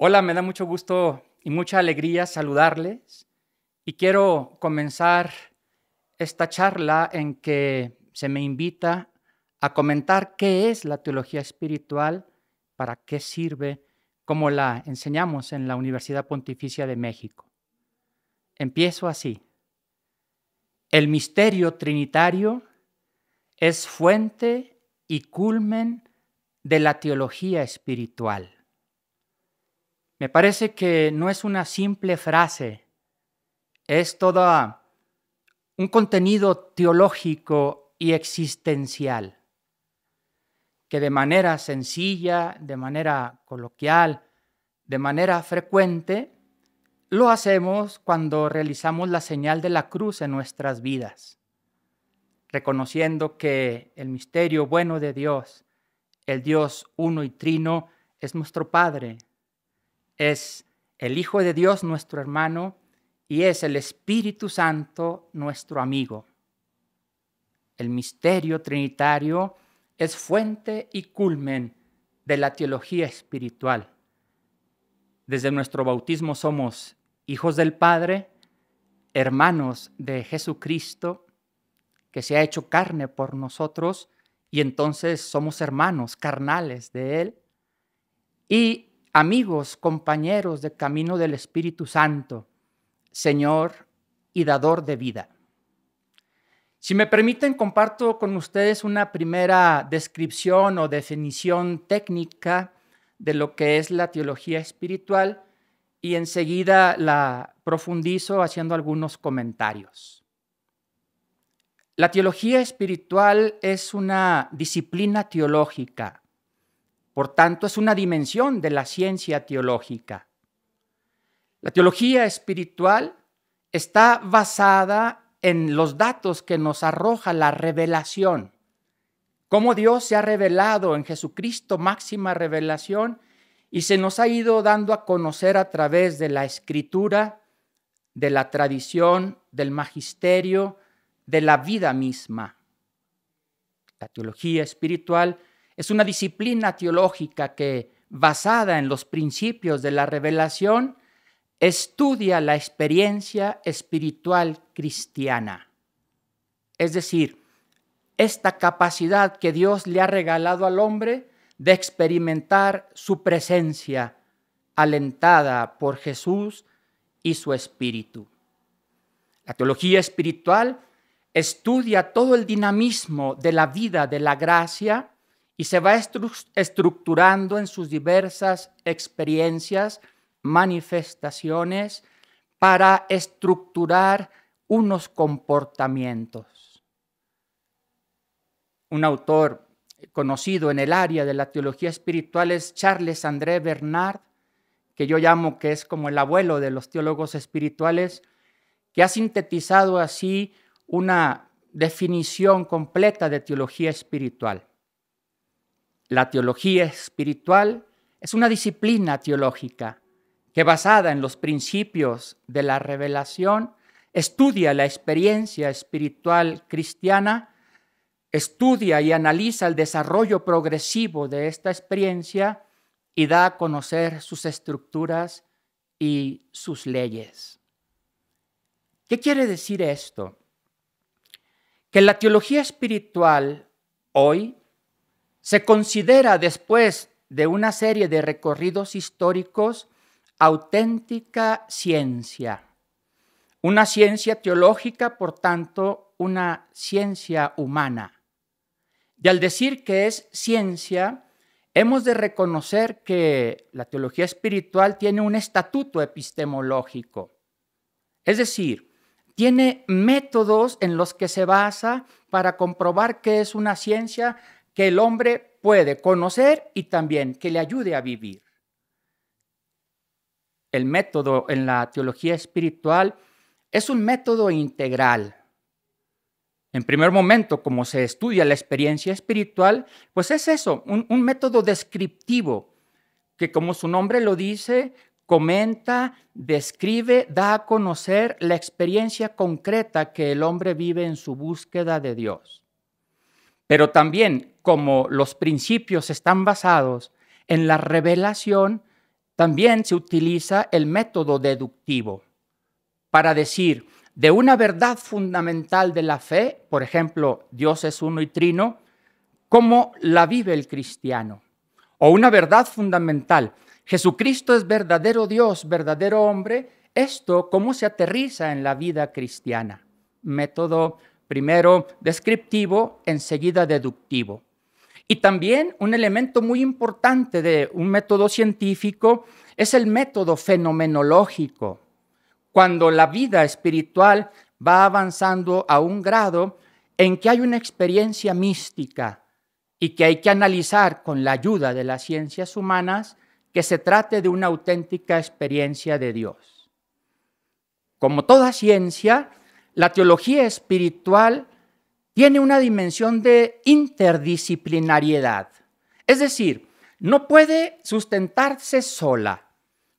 Hola, me da mucho gusto y mucha alegría saludarles y quiero comenzar esta charla en que se me invita a comentar qué es la teología espiritual, para qué sirve, como la enseñamos en la Universidad Pontificia de México. Empiezo así. El misterio trinitario es fuente y culmen de la teología espiritual. Me parece que no es una simple frase, es todo un contenido teológico y existencial, que de manera sencilla, de manera coloquial, de manera frecuente, lo hacemos cuando realizamos la señal de la cruz en nuestras vidas, reconociendo que el misterio bueno de Dios, el Dios uno y trino, es nuestro Padre, es el Hijo de Dios nuestro hermano y es el Espíritu Santo nuestro amigo. El misterio trinitario es fuente y culmen de la teología espiritual. Desde nuestro bautismo somos hijos del Padre, hermanos de Jesucristo, que se ha hecho carne por nosotros, y entonces somos hermanos carnales de Él. Y amigos, compañeros de camino del Espíritu Santo, Señor y dador de vida. Si me permiten, comparto con ustedes una primera descripción o definición técnica de lo que es la teología espiritual y enseguida la profundizo haciendo algunos comentarios. La teología espiritual es una disciplina teológica por tanto, es una dimensión de la ciencia teológica. La teología espiritual está basada en los datos que nos arroja la revelación. Cómo Dios se ha revelado en Jesucristo, máxima revelación, y se nos ha ido dando a conocer a través de la escritura, de la tradición, del magisterio, de la vida misma. La teología espiritual es una disciplina teológica que, basada en los principios de la revelación, estudia la experiencia espiritual cristiana. Es decir, esta capacidad que Dios le ha regalado al hombre de experimentar su presencia alentada por Jesús y su espíritu. La teología espiritual estudia todo el dinamismo de la vida de la gracia y se va estructurando en sus diversas experiencias, manifestaciones, para estructurar unos comportamientos. Un autor conocido en el área de la teología espiritual es Charles André Bernard, que yo llamo que es como el abuelo de los teólogos espirituales, que ha sintetizado así una definición completa de teología espiritual. La teología espiritual es una disciplina teológica que basada en los principios de la revelación estudia la experiencia espiritual cristiana, estudia y analiza el desarrollo progresivo de esta experiencia y da a conocer sus estructuras y sus leyes. ¿Qué quiere decir esto? Que la teología espiritual hoy se considera después de una serie de recorridos históricos auténtica ciencia. Una ciencia teológica, por tanto, una ciencia humana. Y al decir que es ciencia, hemos de reconocer que la teología espiritual tiene un estatuto epistemológico. Es decir, tiene métodos en los que se basa para comprobar que es una ciencia que el hombre puede conocer y también que le ayude a vivir. El método en la teología espiritual es un método integral. En primer momento, como se estudia la experiencia espiritual, pues es eso, un, un método descriptivo, que como su nombre lo dice, comenta, describe, da a conocer la experiencia concreta que el hombre vive en su búsqueda de Dios. Pero también como los principios están basados en la revelación, también se utiliza el método deductivo para decir de una verdad fundamental de la fe, por ejemplo, Dios es uno y trino, cómo la vive el cristiano. O una verdad fundamental, Jesucristo es verdadero Dios, verdadero hombre, esto cómo se aterriza en la vida cristiana. Método Primero descriptivo, enseguida deductivo. Y también un elemento muy importante de un método científico es el método fenomenológico. Cuando la vida espiritual va avanzando a un grado en que hay una experiencia mística y que hay que analizar con la ayuda de las ciencias humanas que se trate de una auténtica experiencia de Dios. Como toda ciencia, la teología espiritual tiene una dimensión de interdisciplinariedad. Es decir, no puede sustentarse sola.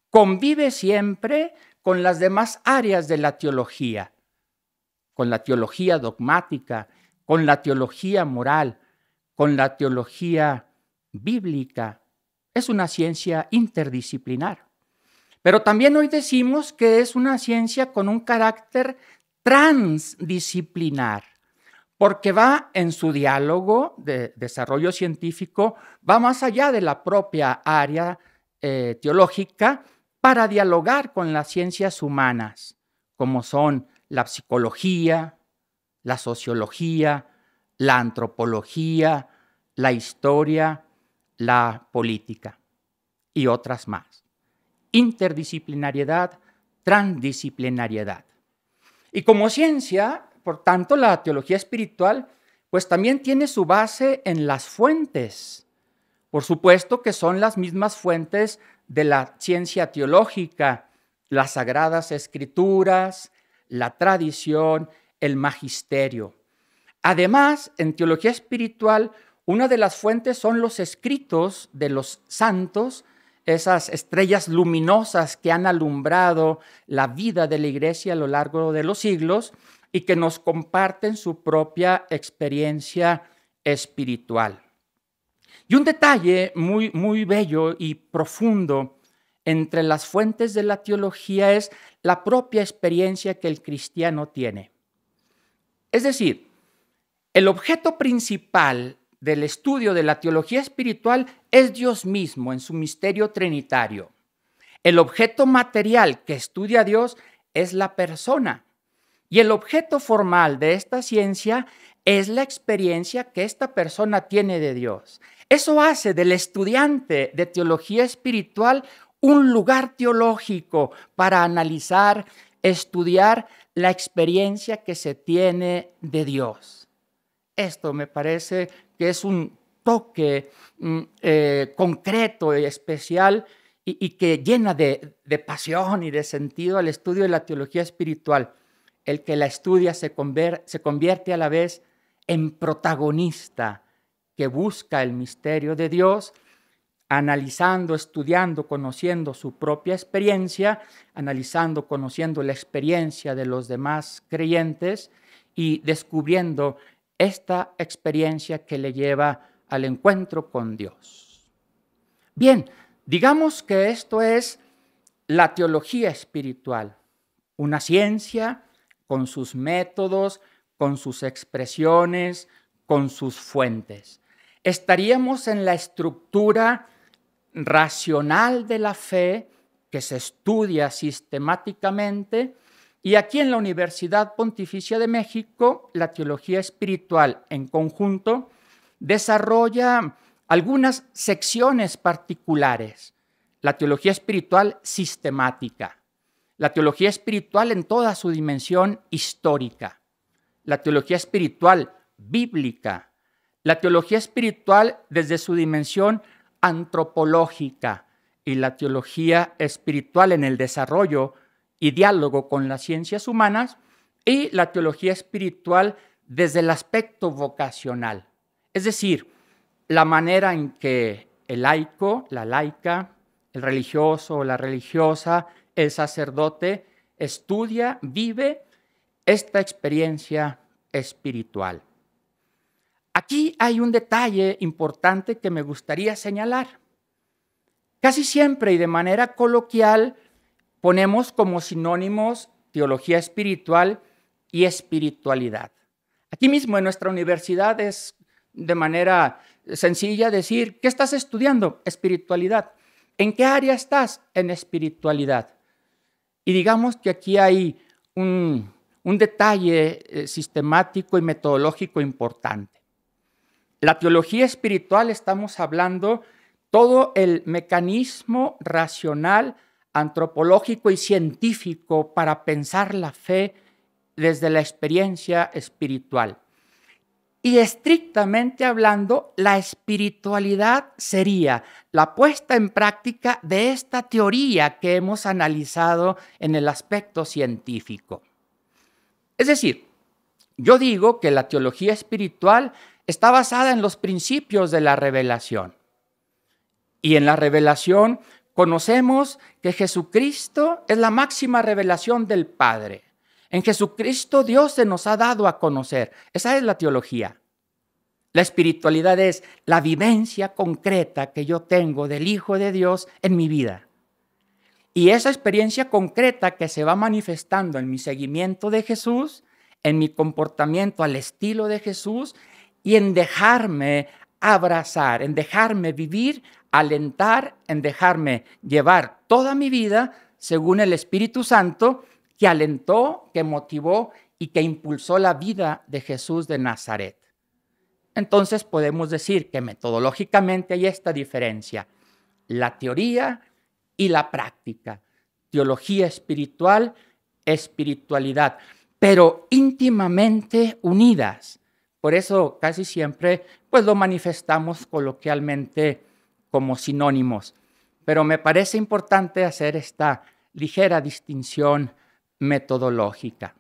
Convive siempre con las demás áreas de la teología, con la teología dogmática, con la teología moral, con la teología bíblica. Es una ciencia interdisciplinar. Pero también hoy decimos que es una ciencia con un carácter transdisciplinar, porque va en su diálogo de desarrollo científico, va más allá de la propia área eh, teológica para dialogar con las ciencias humanas, como son la psicología, la sociología, la antropología, la historia, la política y otras más. Interdisciplinariedad, transdisciplinariedad. Y como ciencia, por tanto, la teología espiritual, pues también tiene su base en las fuentes. Por supuesto que son las mismas fuentes de la ciencia teológica, las sagradas escrituras, la tradición, el magisterio. Además, en teología espiritual, una de las fuentes son los escritos de los santos esas estrellas luminosas que han alumbrado la vida de la iglesia a lo largo de los siglos y que nos comparten su propia experiencia espiritual. Y un detalle muy, muy bello y profundo entre las fuentes de la teología es la propia experiencia que el cristiano tiene. Es decir, el objeto principal del estudio de la teología espiritual es Dios mismo en su misterio trinitario. El objeto material que estudia Dios es la persona y el objeto formal de esta ciencia es la experiencia que esta persona tiene de Dios. Eso hace del estudiante de teología espiritual un lugar teológico para analizar, estudiar la experiencia que se tiene de Dios. Esto me parece que es un toque mm, eh, concreto y especial y, que llena de, pasión y de sentido al estudio de la teología espiritual. El que la estudia se, se convierte a la vez en protagonista que busca el misterio de Dios, analizando, estudiando, conociendo su propia experiencia, analizando, conociendo la experiencia de los demás creyentes y descubriendo esta experiencia que le lleva al encuentro con Dios. Bien, digamos que esto es la teología espiritual, una ciencia con sus métodos, con sus expresiones, con sus fuentes. Estaríamos en la estructura racional de la fe que se estudia sistemáticamente y aquí en la Universidad Pontificia de México, la teología espiritual en conjunto desarrolla algunas secciones particulares. La teología espiritual sistemática, la teología espiritual en toda su dimensión histórica, la teología espiritual bíblica, la teología espiritual desde su dimensión antropológica y la teología espiritual en el desarrollo y diálogo con las ciencias humanas y la teología espiritual desde el aspecto vocacional. Es decir, la manera en que el laico, la laica, el religioso, la religiosa, el sacerdote estudia, vive esta experiencia espiritual. Aquí hay un detalle importante que me gustaría señalar. Casi siempre y de manera coloquial, ponemos como sinónimos teología espiritual y espiritualidad. Aquí mismo en nuestra universidad es de manera sencilla decir, ¿qué estás estudiando? Espiritualidad. ¿En qué área estás? En espiritualidad. Y digamos que aquí hay un, un detalle eh, sistemático y metodológico importante. La teología espiritual estamos hablando todo el mecanismo racional antropológico y científico para pensar la fe desde la experiencia espiritual. Y estrictamente hablando, la espiritualidad sería la puesta en práctica de esta teoría que hemos analizado en el aspecto científico. Es decir, yo digo que la teología espiritual está basada en los principios de la revelación. Y en la revelación Conocemos que Jesucristo es la máxima revelación del Padre. En Jesucristo Dios se nos ha dado a conocer. Esa es la teología. La espiritualidad es la vivencia concreta que yo tengo del Hijo de Dios en mi vida. Y esa experiencia concreta que se va manifestando en mi seguimiento de Jesús, en mi comportamiento al estilo de Jesús y en dejarme abrazar, en dejarme vivir, alentar, en dejarme llevar toda mi vida según el Espíritu Santo que alentó, que motivó y que impulsó la vida de Jesús de Nazaret. Entonces podemos decir que metodológicamente hay esta diferencia, la teoría y la práctica, teología espiritual, espiritualidad, pero íntimamente unidas. Por eso casi siempre pues lo manifestamos coloquialmente como sinónimos. Pero me parece importante hacer esta ligera distinción metodológica.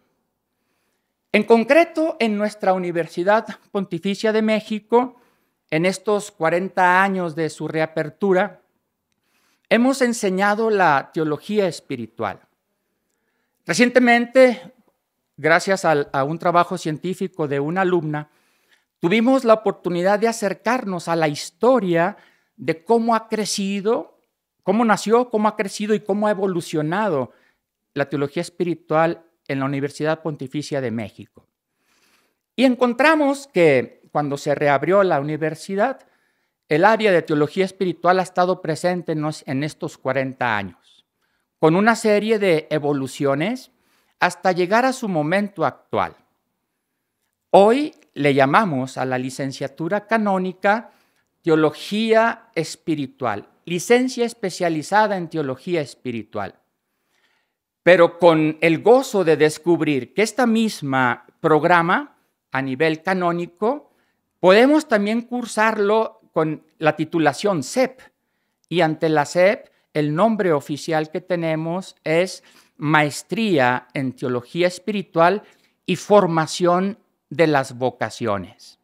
En concreto, en nuestra Universidad Pontificia de México, en estos 40 años de su reapertura, hemos enseñado la teología espiritual. Recientemente gracias a, un trabajo científico de una alumna, tuvimos la oportunidad de acercarnos a la historia de cómo ha crecido, cómo nació, cómo ha crecido y cómo ha evolucionado la teología espiritual en la Universidad Pontificia de México. Y encontramos que cuando se reabrió la universidad, el área de teología espiritual ha estado presente en, estos 40 años, con una serie de evoluciones hasta llegar a su momento actual. Hoy le llamamos a la licenciatura canónica Teología Espiritual, licencia especializada en Teología Espiritual. Pero con el gozo de descubrir que esta misma programa a nivel canónico, podemos también cursarlo con la titulación CEP. Y ante la CEP, el nombre oficial que tenemos es maestría en teología espiritual y formación de las vocaciones.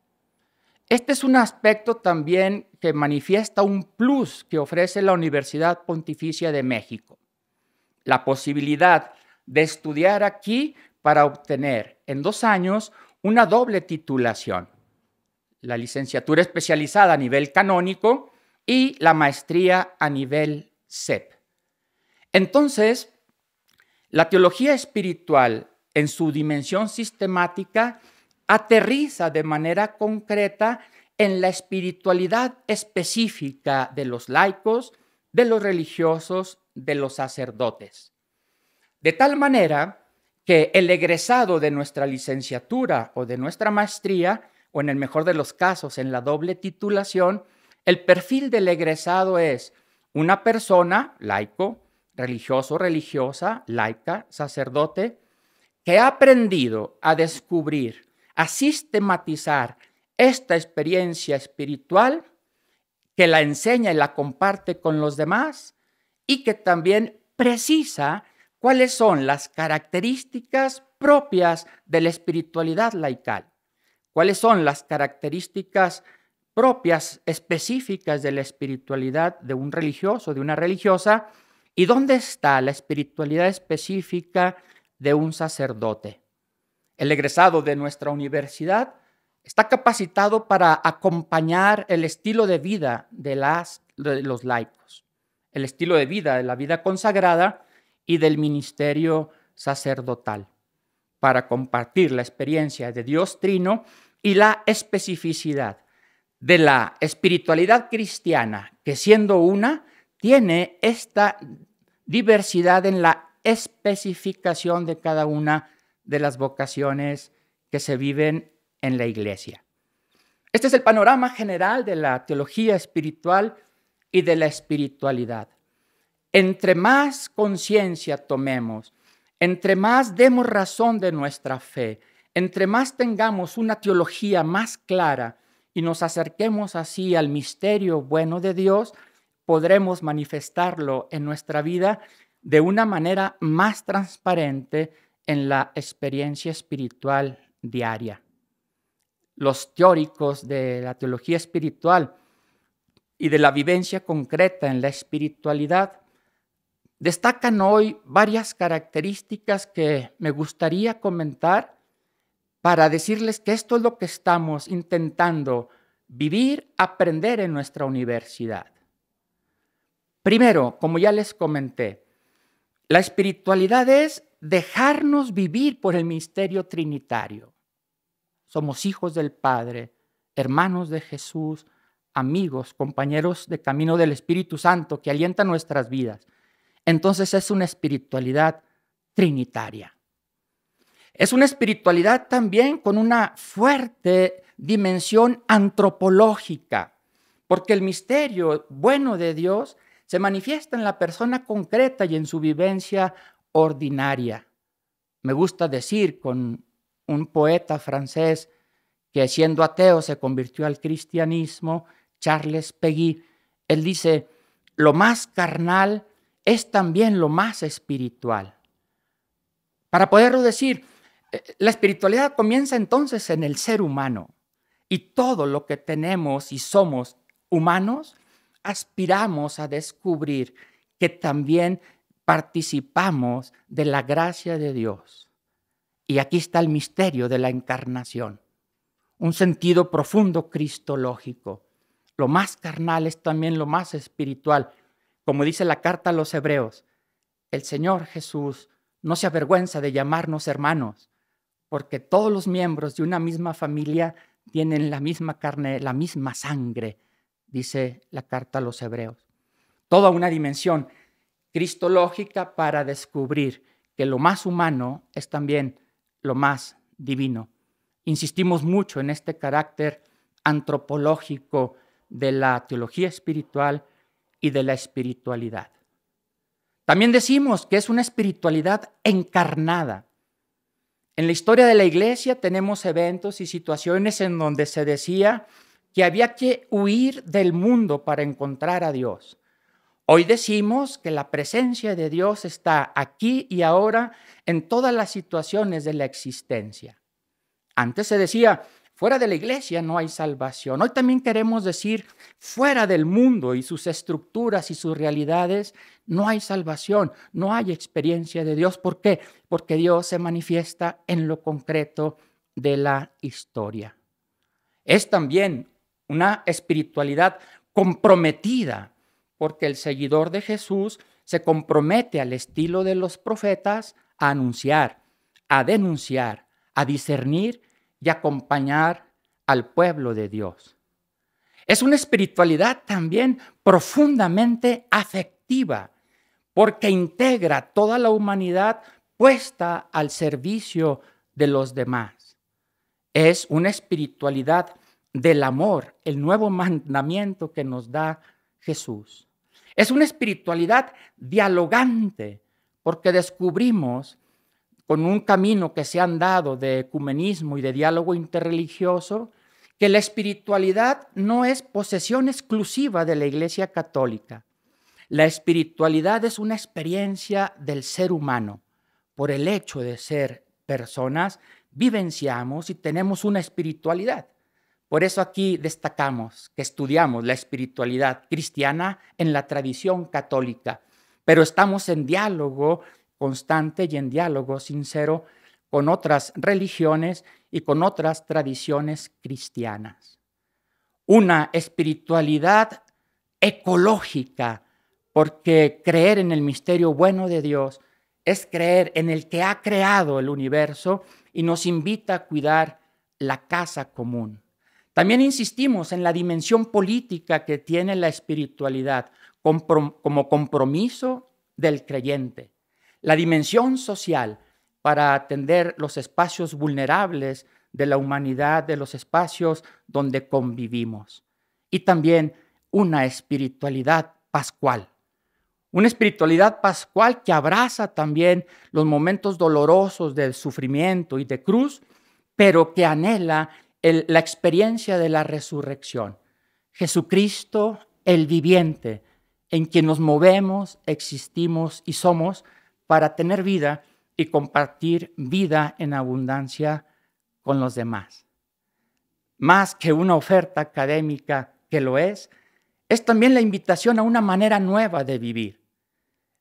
Este es un aspecto también que manifiesta un plus que ofrece la Universidad Pontificia de México, la posibilidad de estudiar aquí para obtener en dos años una doble titulación, la licenciatura especializada a nivel canónico y la maestría a nivel SEP. Entonces, la teología espiritual, en su dimensión sistemática, aterriza de manera concreta en la espiritualidad específica de los laicos, de los religiosos, de los sacerdotes. De tal manera que el egresado de nuestra licenciatura o de nuestra maestría, o en el mejor de los casos en la doble titulación, el perfil del egresado es una persona, laico, religioso, religiosa, laica, sacerdote, que ha aprendido a descubrir, a sistematizar esta experiencia espiritual, que la enseña y la comparte con los demás y que también precisa cuáles son las características propias de la espiritualidad laical, cuáles son las características propias específicas de la espiritualidad de un religioso, de una religiosa, ¿Y dónde está la espiritualidad específica de un sacerdote? El egresado de nuestra universidad está capacitado para acompañar el estilo de vida de, de los laicos, el estilo de vida de la vida consagrada y del ministerio sacerdotal, para compartir la experiencia de Dios Trino y la especificidad de la espiritualidad cristiana, que siendo una, tiene esta diversidad en la especificación de cada una de las vocaciones que se viven en la iglesia. Este es el panorama general de la teología espiritual y de la espiritualidad. Entre más conciencia tomemos, entre más demos razón de nuestra fe, entre más tengamos una teología más clara y nos acerquemos así al misterio bueno de Dios, podremos manifestarlo en nuestra vida de una manera más transparente en la experiencia espiritual diaria. Los teóricos de la teología espiritual y de la vivencia concreta en la espiritualidad destacan hoy varias características que me gustaría comentar para decirles que esto es lo que estamos intentando vivir, aprender en nuestra universidad. Primero, como ya les comenté, la espiritualidad es dejarnos vivir por el misterio trinitario. Somos hijos del Padre, hermanos de Jesús, amigos, compañeros de camino del Espíritu Santo que alienta nuestras vidas. Entonces es una espiritualidad trinitaria. Es una espiritualidad también con una fuerte dimensión antropológica, porque el misterio bueno de Dios se manifiesta en la persona concreta y en su vivencia ordinaria. Me gusta decir con un poeta francés que siendo ateo se convirtió al cristianismo, Charles Peguy, él dice, lo más carnal es también lo más espiritual. Para poderlo decir, eh, la espiritualidad comienza entonces en el ser humano y todo lo que tenemos y somos humanos aspiramos a descubrir que también participamos de la gracia de Dios. Y aquí está el misterio de la encarnación, un sentido profundo cristológico. Lo más carnal es también lo más espiritual. Como dice la carta a los hebreos, el Señor Jesús no se avergüenza de llamarnos hermanos, porque todos los miembros de una misma familia tienen la misma carne, la misma sangre, dice la carta a los hebreos. Toda una dimensión cristológica para descubrir que lo más humano es también lo más divino. Insistimos mucho en este carácter antropológico de la teología espiritual y de la espiritualidad. También decimos que es una espiritualidad encarnada. En la historia de la iglesia tenemos eventos y situaciones en donde se decía que había que huir del mundo para encontrar a Dios. Hoy decimos que la presencia de Dios está aquí y ahora en todas las situaciones de la existencia. Antes se decía, fuera de la iglesia no hay salvación. Hoy también queremos decir, fuera del mundo y sus estructuras y sus realidades, no hay salvación, no hay experiencia de Dios. ¿Por qué? Porque Dios se manifiesta en lo concreto de la historia. Es también una espiritualidad comprometida, porque el seguidor de Jesús se compromete al estilo de los profetas a anunciar, a denunciar, a discernir y acompañar al pueblo de Dios. Es una espiritualidad también profundamente afectiva, porque integra toda la humanidad puesta al servicio de los demás. Es una espiritualidad del amor, el nuevo mandamiento que nos da Jesús. Es una espiritualidad dialogante, porque descubrimos con un camino que se han dado de ecumenismo y de diálogo interreligioso, que la espiritualidad no es posesión exclusiva de la Iglesia Católica. La espiritualidad es una experiencia del ser humano. Por el hecho de ser personas, vivenciamos y tenemos una espiritualidad. Por eso aquí destacamos que estudiamos la espiritualidad cristiana en la tradición católica, pero estamos en diálogo constante y en diálogo sincero con otras religiones y con otras tradiciones cristianas. Una espiritualidad ecológica, porque creer en el misterio bueno de Dios es creer en el que ha creado el universo y nos invita a cuidar la casa común. También insistimos en la dimensión política que tiene la espiritualidad como compromiso del creyente, la dimensión social para atender los espacios vulnerables de la humanidad, de los espacios donde convivimos, y también una espiritualidad pascual. Una espiritualidad pascual que abraza también los momentos dolorosos del sufrimiento y de cruz, pero que anhela la experiencia de la resurrección. Jesucristo, el viviente, en quien nos movemos, existimos y somos para tener vida y compartir vida en abundancia con los demás. Más que una oferta académica que lo es, es también la invitación a una manera nueva de vivir.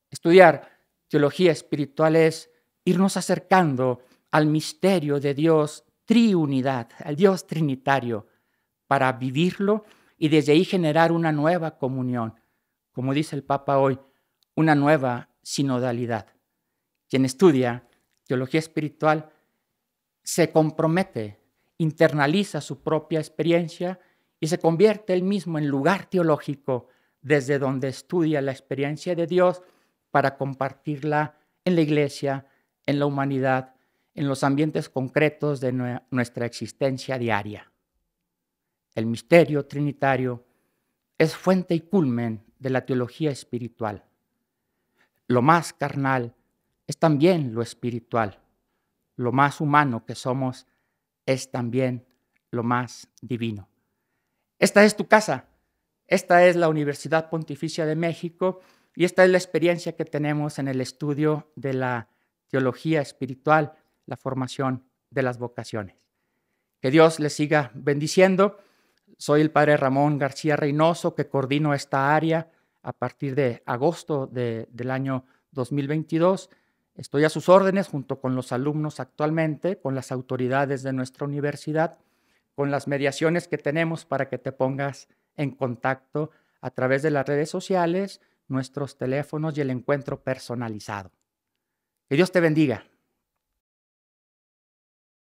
Estudiar teología espiritual es irnos acercando al misterio de Dios triunidad, al Dios trinitario, para vivirlo y desde ahí generar una nueva comunión, como dice el Papa hoy, una nueva sinodalidad. Quien estudia teología espiritual se compromete, internaliza su propia experiencia y se convierte él mismo en lugar teológico desde donde estudia la experiencia de Dios para compartirla en la iglesia, en la humanidad en los ambientes concretos de nuestra existencia diaria. El misterio trinitario es fuente y culmen de la teología espiritual. Lo más carnal es también lo espiritual. Lo más humano que somos es también lo más divino. Esta es tu casa, esta es la Universidad Pontificia de México y esta es la experiencia que tenemos en el estudio de la teología espiritual la formación de las vocaciones. Que Dios les siga bendiciendo. Soy el padre Ramón García Reynoso, que coordino esta área a partir de agosto del año 2022. Estoy a sus órdenes junto con los alumnos actualmente, con las autoridades de nuestra universidad, con las mediaciones que tenemos para que te pongas en contacto a través de las redes sociales, nuestros teléfonos y el encuentro personalizado. Que Dios te bendiga.